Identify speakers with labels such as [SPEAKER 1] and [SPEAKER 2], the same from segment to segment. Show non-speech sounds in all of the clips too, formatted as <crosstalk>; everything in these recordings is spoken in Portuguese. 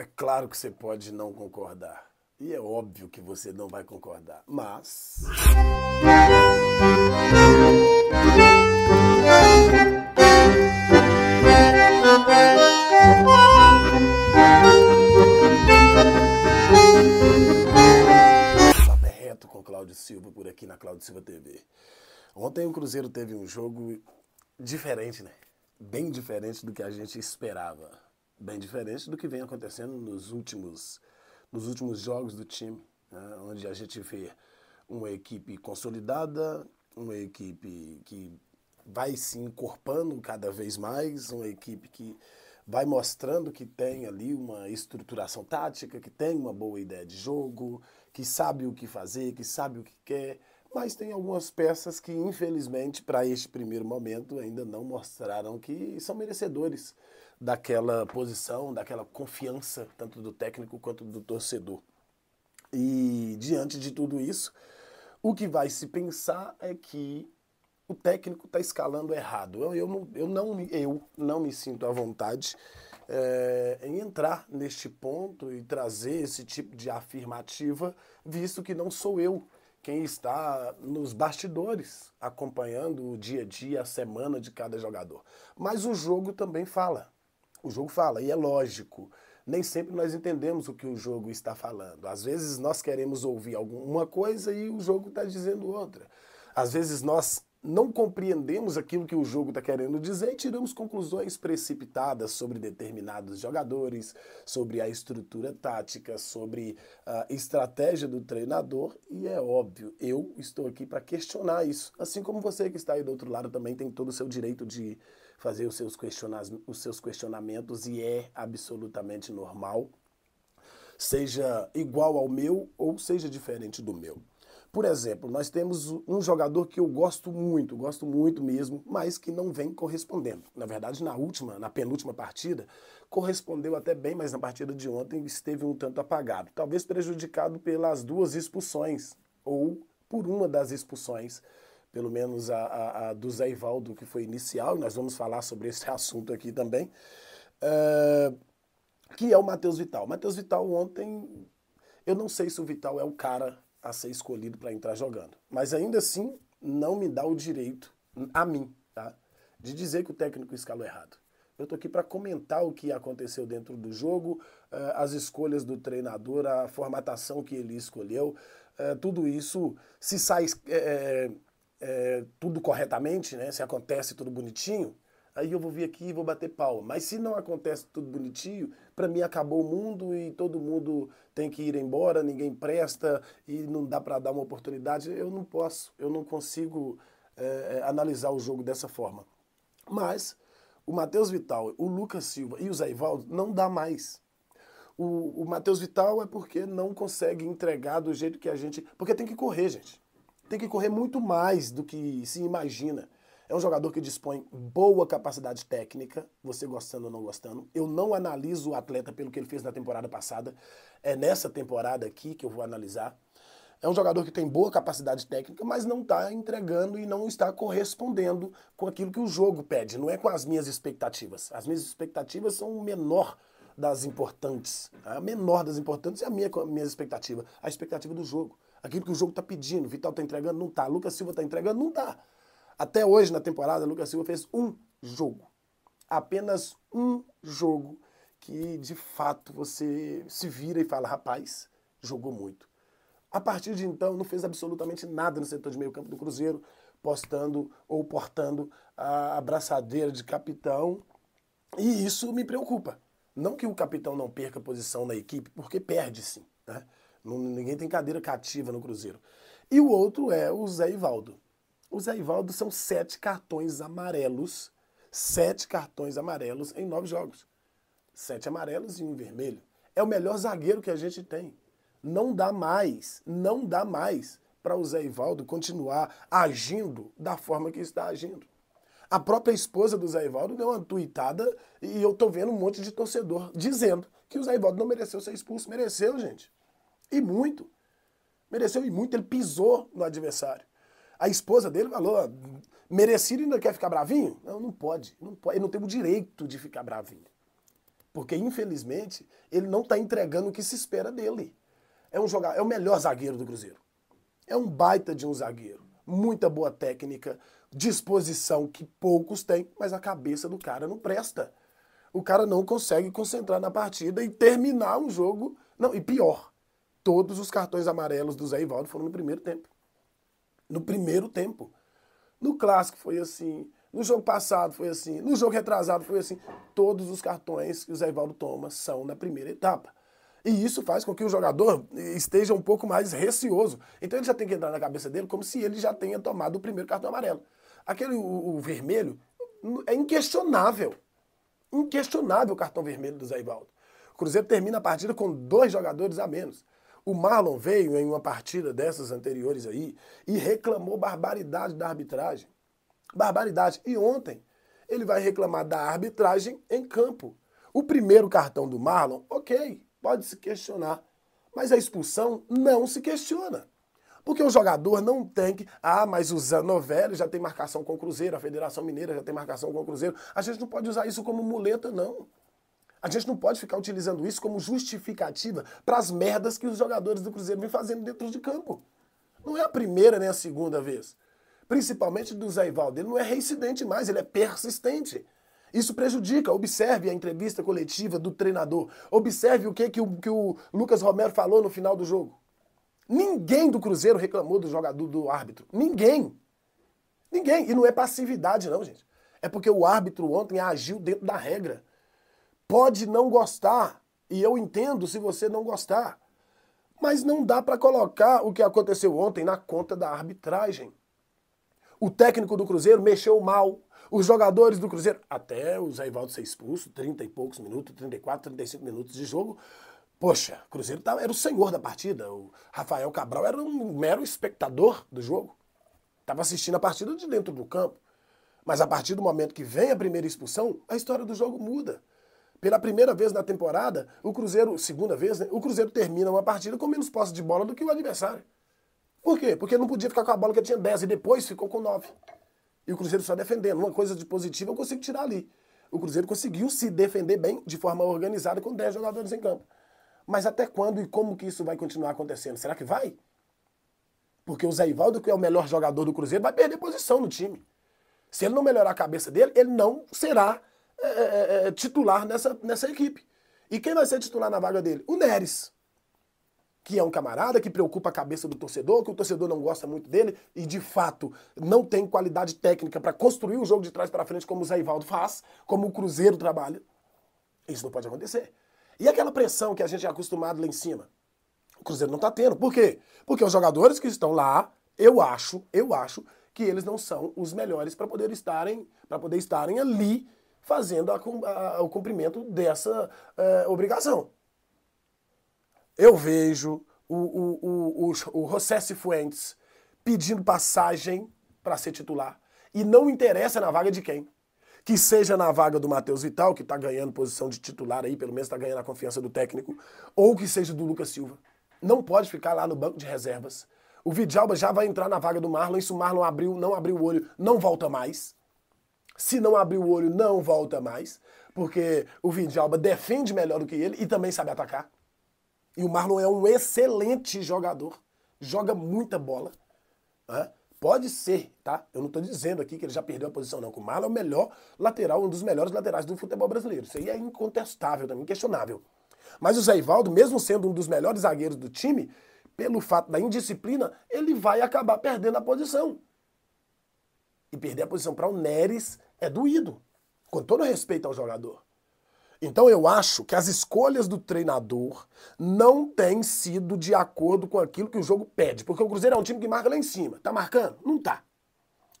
[SPEAKER 1] É claro que você pode não concordar. E é óbvio que você não vai concordar. Mas. Papo é reto com Cláudio Silva por aqui na Cláudio Silva TV. Ontem o Cruzeiro teve um jogo diferente, né? Bem diferente do que a gente esperava bem diferente do que vem acontecendo nos últimos, nos últimos jogos do time, né? onde a gente vê uma equipe consolidada, uma equipe que vai se encorpando cada vez mais, uma equipe que vai mostrando que tem ali uma estruturação tática, que tem uma boa ideia de jogo, que sabe o que fazer, que sabe o que quer, mas tem algumas peças que, infelizmente, para este primeiro momento ainda não mostraram que são merecedores daquela posição, daquela confiança, tanto do técnico quanto do torcedor. E diante de tudo isso, o que vai se pensar é que o técnico está escalando errado. Eu, eu, não, eu, não, eu não me sinto à vontade é, em entrar neste ponto e trazer esse tipo de afirmativa, visto que não sou eu quem está nos bastidores acompanhando o dia a dia, a semana de cada jogador. Mas o jogo também fala o jogo fala, e é lógico. Nem sempre nós entendemos o que o jogo está falando. Às vezes nós queremos ouvir alguma coisa e o jogo está dizendo outra. Às vezes nós não compreendemos aquilo que o jogo está querendo dizer e tiramos conclusões precipitadas sobre determinados jogadores, sobre a estrutura tática, sobre a estratégia do treinador, e é óbvio, eu estou aqui para questionar isso. Assim como você que está aí do outro lado também tem todo o seu direito de fazer os seus, os seus questionamentos e é absolutamente normal, seja igual ao meu ou seja diferente do meu. Por exemplo, nós temos um jogador que eu gosto muito, gosto muito mesmo, mas que não vem correspondendo. Na verdade, na última, na penúltima partida, correspondeu até bem, mas na partida de ontem esteve um tanto apagado. Talvez prejudicado pelas duas expulsões, ou por uma das expulsões pelo menos a, a, a do Zé Ivaldo, que foi inicial, e nós vamos falar sobre esse <laughs> assunto aqui também, uh, que é o Matheus Vital. Matheus Vital ontem, eu não sei se o Vital é o cara a ser escolhido para entrar jogando, mas ainda assim não me dá o direito, a mim, tá, de dizer que o técnico escalou errado. Eu estou aqui para comentar o que aconteceu dentro do jogo, eh, as escolhas do treinador, a formatação que ele escolheu, eh, tudo isso. Se sai é, tudo corretamente, né? se acontece tudo bonitinho, aí eu vou vir aqui e vou bater pau. Mas se não acontece tudo bonitinho, para mim acabou o mundo e todo mundo tem que ir embora, ninguém presta e não dá para dar uma oportunidade. Eu não posso, eu não consigo é, analisar o jogo dessa forma. Mas o Matheus Vital, o Lucas Silva e o Zé Ivaldo não dá mais. O, o Matheus Vital é porque não consegue entregar do jeito que a gente. Porque tem que correr, gente tem que correr muito mais do que se imagina. É um jogador que dispõe boa capacidade técnica, você gostando ou não gostando. Eu não analiso o atleta pelo que ele fez na temporada passada. É nessa temporada aqui que eu vou analisar. É um jogador que tem boa capacidade técnica, mas não está entregando e não está correspondendo com aquilo que o jogo pede. Não é com as minhas expectativas. As minhas expectativas são o menor das importantes. A menor das importantes é a minha, a minha expectativa, a expectativa do jogo. Aquilo que o jogo está pedindo. Vital está entregando, não está. Lucas Silva está entregando, não está. Até hoje na temporada, Lucas Silva fez um jogo. Apenas um jogo que de fato você se vira e fala: rapaz, jogou muito. A partir de então, não fez absolutamente nada no setor de meio-campo do Cruzeiro, postando ou portando a abraçadeira de capitão. E isso me preocupa. Não que o capitão não perca posição na equipe, porque perde sim. Né? Não, ninguém tem cadeira cativa no Cruzeiro. E o outro é o Zé Ivaldo. O Zé Ivaldo são sete cartões amarelos, sete cartões amarelos em nove jogos. Sete amarelos e um vermelho. É o melhor zagueiro que a gente tem. Não dá mais, não dá mais para o Zé Ivaldo continuar agindo da forma que está agindo. A própria esposa do Zé Ivaldo deu uma tuitada e eu tô vendo um monte de torcedor dizendo que o Zé Ivaldo não mereceu ser expulso. Mereceu, gente. E muito. Mereceu e muito. Ele pisou no adversário. A esposa dele falou: ah, merecido ainda quer ficar bravinho? Não, não pode. Não pode. Ele não tem o direito de ficar bravinho. Porque, infelizmente, ele não está entregando o que se espera dele. É, um jogador, é o melhor zagueiro do Cruzeiro. É um baita de um zagueiro. Muita boa técnica, disposição que poucos têm, mas a cabeça do cara não presta. O cara não consegue concentrar na partida e terminar um jogo. Não, e pior, todos os cartões amarelos do Zé Ivaldo foram no primeiro tempo. No primeiro tempo. No clássico foi assim, no jogo passado foi assim, no jogo retrasado foi assim. Todos os cartões que o Zé Ivaldo toma são na primeira etapa. E isso faz com que o jogador esteja um pouco mais receoso. Então ele já tem que entrar na cabeça dele como se ele já tenha tomado o primeiro cartão amarelo. Aquele, o, o vermelho, é inquestionável. Inquestionável o cartão vermelho do Zé Ivaldo. O Cruzeiro termina a partida com dois jogadores a menos. O Marlon veio em uma partida dessas anteriores aí e reclamou barbaridade da arbitragem. Barbaridade. E ontem ele vai reclamar da arbitragem em campo. O primeiro cartão do Marlon, ok, pode se questionar. Mas a expulsão não se questiona. Porque o jogador não tem que. Ah, mas o Zanovelli já tem marcação com o Cruzeiro, a Federação Mineira já tem marcação com o Cruzeiro. A gente não pode usar isso como muleta, não. A gente não pode ficar utilizando isso como justificativa para as merdas que os jogadores do Cruzeiro vêm fazendo dentro de campo. Não é a primeira nem a segunda vez. Principalmente do Zé Ivaldo. Ele não é reincidente mais, ele é persistente. Isso prejudica. Observe a entrevista coletiva do treinador. Observe o que, que, o, que o Lucas Romero falou no final do jogo. Ninguém do Cruzeiro reclamou do jogador do árbitro. Ninguém. Ninguém. E não é passividade, não, gente. É porque o árbitro ontem agiu dentro da regra pode não gostar, e eu entendo se você não gostar. Mas não dá para colocar o que aconteceu ontem na conta da arbitragem. O técnico do Cruzeiro mexeu mal. Os jogadores do Cruzeiro, até o Zé Ivaldo ser expulso, 30 e poucos minutos, 34, 35 minutos de jogo. Poxa, o Cruzeiro tá, era o senhor da partida. O Rafael Cabral era um mero espectador do jogo. Estava assistindo a partida de dentro do campo. Mas a partir do momento que vem a primeira expulsão, a história do jogo muda. Pela primeira vez na temporada, o Cruzeiro, segunda vez, né, o Cruzeiro termina uma partida com menos posse de bola do que o adversário. Por quê? Porque não podia ficar com a bola que tinha 10 e depois ficou com 9. E o Cruzeiro só defendendo. Uma coisa de positiva eu consigo tirar ali. O Cruzeiro conseguiu se defender bem, de forma organizada, com 10 jogadores em campo. Mas até quando e como que isso vai continuar acontecendo? Será que vai? Porque o Zé Ivaldo, que é o melhor jogador do Cruzeiro, vai perder posição no time. Se ele não melhorar a cabeça dele, ele não será é é, é, é, titular nessa, nessa equipe. E quem vai ser titular na vaga dele? O Neres, que é um camarada que preocupa a cabeça do torcedor, que o torcedor não gosta muito dele e, de fato, não tem qualidade técnica para construir o jogo de trás para frente como o Zé Ivaldo faz, como o Cruzeiro trabalha. Isso não pode acontecer. E aquela pressão que a gente é acostumado lá em cima? O Cruzeiro não está tendo. Por quê? Porque os jogadores que estão lá, eu acho, eu acho que eles não são os melhores para poder estarem, para poder estarem ali fazendo a, a, o cumprimento dessa é, obrigação. Eu vejo o, o, o, o, o Rossessi Fuentes pedindo passagem para ser titular. E não interessa na vaga de quem. Que seja na vaga do Matheus Vital, que está ganhando posição de titular aí, pelo menos está ganhando a confiança do técnico, ou que seja do Lucas Silva. Não pode ficar lá no banco de reservas. O Vidalba já vai entrar na vaga do Marlon, isso o Marlon abriu, não abriu o olho, não volta mais. Se não abrir o olho, não volta mais, porque o Vidalba defende melhor do que ele e também sabe atacar. E o Marlon é um excelente jogador, joga muita bola. Né? Pode ser, tá? Eu não estou dizendo aqui que ele já perdeu a posição, não. Que o Marlon é o melhor lateral, um dos melhores laterais do futebol brasileiro. Isso aí é incontestável também, inquestionável. Mas o Zé Ivaldo, mesmo sendo um dos melhores zagueiros do time, pelo fato da indisciplina, ele vai acabar perdendo a posição. E perder a posição para o Neres é doído, com todo respeito ao jogador. Então eu acho que as escolhas do treinador não têm sido de acordo com aquilo que o jogo pede, porque o Cruzeiro é um time que marca lá em cima. Tá marcando? Não tá.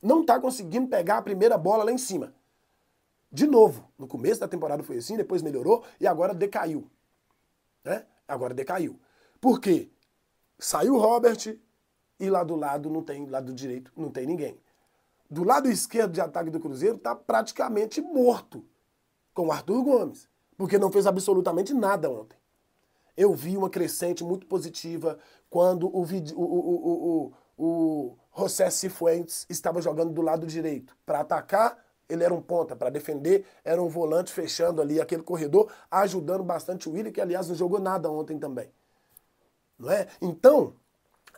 [SPEAKER 1] Não tá conseguindo pegar a primeira bola lá em cima. De novo, no começo da temporada foi assim, depois melhorou e agora decaiu. Né? Agora decaiu. Por quê? Saiu o Robert e lá do lado não tem, lado direito não tem ninguém do lado esquerdo de ataque do Cruzeiro está praticamente morto com o Arthur Gomes, porque não fez absolutamente nada ontem. Eu vi uma crescente muito positiva quando o, o, o, o, o José Cifuentes estava jogando do lado direito. Para atacar, ele era um ponta, para defender, era um volante fechando ali aquele corredor, ajudando bastante o Willian, que aliás não jogou nada ontem também. Não é? Então,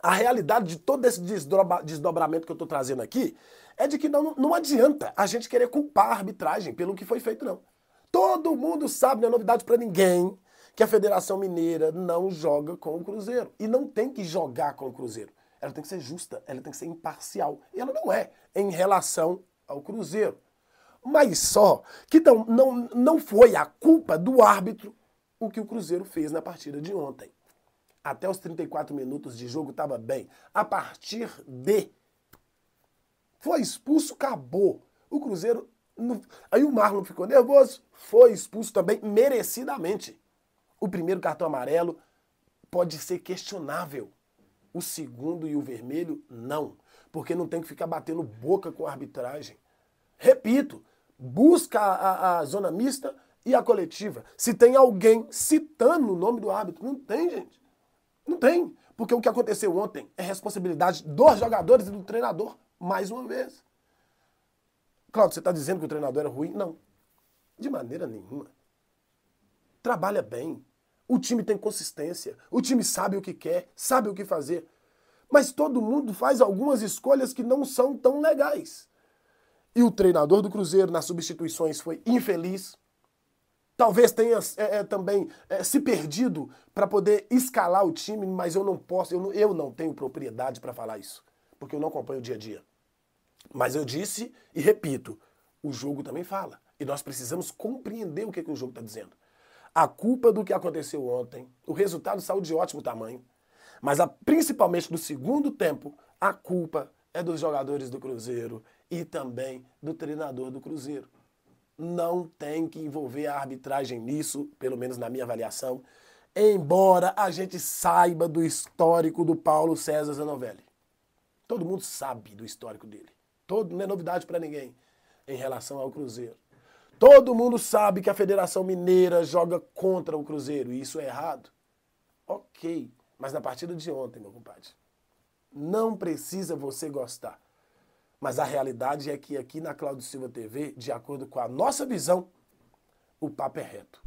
[SPEAKER 1] a realidade de todo esse desdobramento que eu estou trazendo aqui é de que não, não adianta a gente querer culpar a arbitragem pelo que foi feito, não. Todo mundo sabe, não é novidade para ninguém, que a Federação Mineira não joga com o Cruzeiro. E não tem que jogar com o Cruzeiro. Ela tem que ser justa, ela tem que ser imparcial. E ela não é em relação ao Cruzeiro. Mas só que não, não, não foi a culpa do árbitro o que o Cruzeiro fez na partida de ontem. Até os 34 minutos de jogo estava bem. A partir de foi expulso, acabou. O Cruzeiro. Aí o Marlon ficou nervoso, foi expulso também, merecidamente. O primeiro cartão amarelo pode ser questionável. O segundo e o vermelho, não. Porque não tem que ficar batendo boca com a arbitragem. Repito, busca a, a, a zona mista e a coletiva. Se tem alguém citando o nome do árbitro, não tem, gente. Não tem. Porque o que aconteceu ontem é responsabilidade dos jogadores e do treinador mais uma vez. Claudio, você está dizendo que o treinador era ruim? Não, de maneira nenhuma. Trabalha bem. O time tem consistência. O time sabe o que quer, sabe o que fazer. Mas todo mundo faz algumas escolhas que não são tão legais. E o treinador do Cruzeiro, nas substituições, foi infeliz. Talvez tenha é, é, também é, se perdido para poder escalar o time, mas eu não posso, eu não, eu não tenho propriedade para falar isso, porque eu não acompanho o dia a dia. Mas eu disse e repito, o jogo também fala. E nós precisamos compreender o que, é que o jogo está dizendo. A culpa do que aconteceu ontem, o resultado saiu de ótimo tamanho, mas a, principalmente do segundo tempo, a culpa é dos jogadores do Cruzeiro e também do treinador do Cruzeiro. Não tem que envolver a arbitragem nisso, pelo menos na minha avaliação, embora a gente saiba do histórico do Paulo César Zanovelli. Todo mundo sabe do histórico dele. Todo, não é novidade para ninguém em relação ao Cruzeiro. Todo mundo sabe que a Federação Mineira joga contra o Cruzeiro e isso é errado. Ok, mas na partida de ontem, meu compadre, não precisa você gostar. Mas a realidade é que aqui na Cláudio Silva TV, de acordo com a nossa visão, o papo é reto.